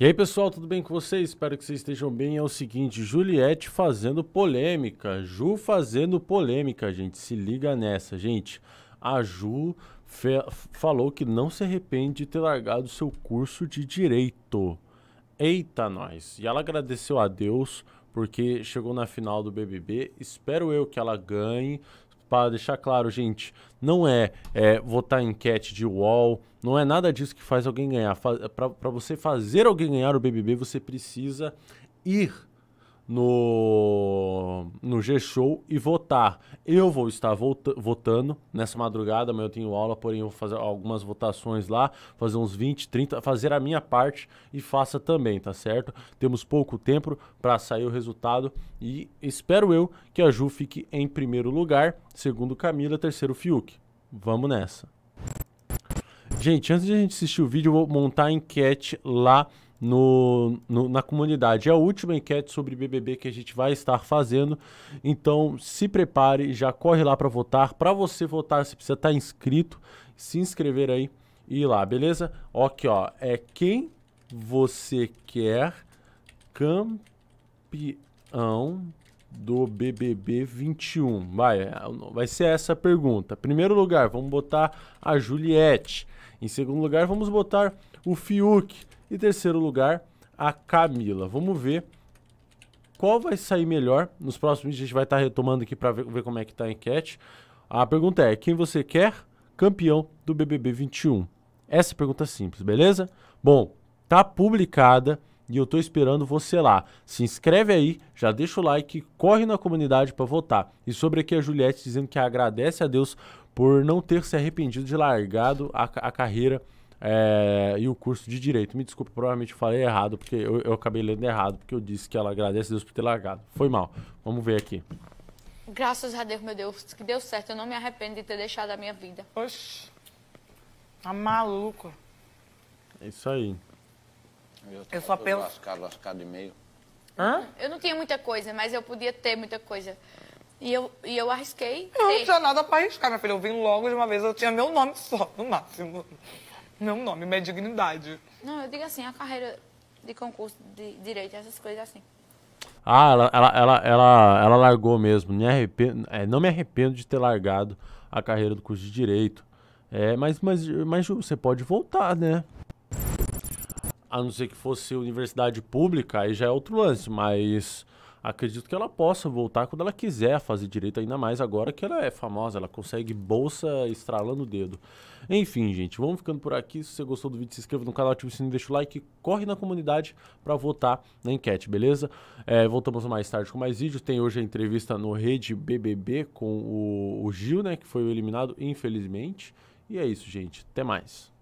E aí, pessoal, tudo bem com vocês? Espero que vocês estejam bem. É o seguinte, Juliette fazendo polêmica. Ju fazendo polêmica, gente. Se liga nessa, gente. A Ju falou que não se arrepende de ter largado seu curso de direito. Eita, nós! E ela agradeceu a Deus porque chegou na final do BBB. Espero eu que ela ganhe para deixar claro, gente, não é, é, votar em enquete de wall, não é nada disso que faz alguém ganhar. Para você fazer alguém ganhar o BBB, você precisa ir no, no G-Show e votar. Eu vou estar vota, votando nessa madrugada, amanhã eu tenho aula, porém eu vou fazer algumas votações lá, fazer uns 20, 30, fazer a minha parte e faça também, tá certo? Temos pouco tempo para sair o resultado e espero eu que a Ju fique em primeiro lugar, segundo Camila, terceiro Fiuk. Vamos nessa. Gente, antes de a gente assistir o vídeo, eu vou montar a enquete lá no, no, na comunidade. É a última enquete sobre BBB que a gente vai estar fazendo. Então, se prepare, já corre lá para votar. Para você votar, você precisa estar tá inscrito, se inscrever aí e ir lá, beleza? Ok, ó, é quem você quer campeão do BBB 21? Vai, vai ser essa a pergunta. Primeiro lugar, vamos botar a Juliette. Em segundo lugar, vamos botar o Fiuk. E terceiro lugar, a Camila. Vamos ver qual vai sair melhor. Nos próximos dias a gente vai estar retomando aqui para ver, ver, como é que está a enquete. A pergunta é: quem você quer campeão do BBB 21? Essa pergunta é simples, beleza? Bom, tá publicada e eu tô esperando você lá. Se inscreve aí, já deixa o like, corre na comunidade para votar. E sobre aqui a Juliette dizendo que agradece a Deus por não ter se arrependido de largado a, a carreira é, e o curso de Direito. Me desculpe, provavelmente falei errado, porque eu, eu acabei lendo errado, porque eu disse que ela agradece a Deus por ter largado. Foi mal. Vamos ver aqui. Graças a Deus, meu Deus, que deu certo. Eu não me arrependo de ter deixado a minha vida. Oxi, tá maluco. É isso aí. Eu, só penso. Lascado, lascado e meio. Hã? Eu não tinha muita coisa, mas eu podia ter muita coisa. E eu, e eu arrisquei. Eu não tinha nada pra arriscar, minha filha. Eu vim logo de uma vez, eu tinha meu nome só, no máximo. Meu nome, minha dignidade. Não, eu digo assim, a carreira de concurso de direito, essas coisas assim. Ah, ela, ela, ela, ela, ela largou mesmo. Me arrependo, é, não me arrependo de ter largado a carreira do curso de direito. É, mas, mas, mas você pode voltar, né? A não ser que fosse universidade pública, aí já é outro lance, mas acredito que ela possa voltar quando ela quiser fazer direito, ainda mais agora que ela é famosa, ela consegue bolsa estralando o dedo. Enfim, gente, vamos ficando por aqui. Se você gostou do vídeo, se inscreva no canal, ative o sininho, deixa o like, corre na comunidade para votar na enquete, beleza? É, voltamos mais tarde com mais vídeos. Tem hoje a entrevista no Rede BBB com o, o Gil, né, que foi eliminado, infelizmente. E é isso, gente. Até mais.